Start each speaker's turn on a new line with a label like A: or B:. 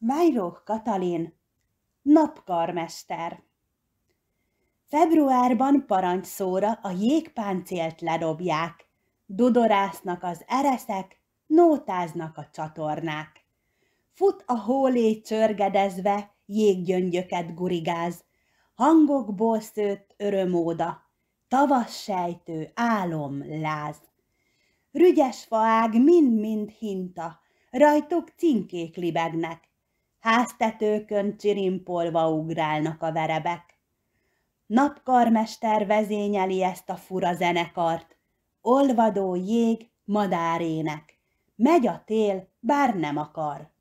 A: Májroh Katalin, napkarmester. Februárban parancsszóra a jégpáncélt ledobják, dudorásznak az ereszek, nótáznak a csatornák. Fut a hólé csörgedezve, jéggyöngyöket gurigáz, hangokból szőtt örömóda, tavasz sejtő álom láz. Rügyes faág mind-mind hinta, rajtuk cinkék libegnek, háztetőkön csirimpolva ugrálnak a verebek. Napkarmester vezényeli ezt a fura zenekart, olvadó jég, madárének. Megy a tél, bár nem akar.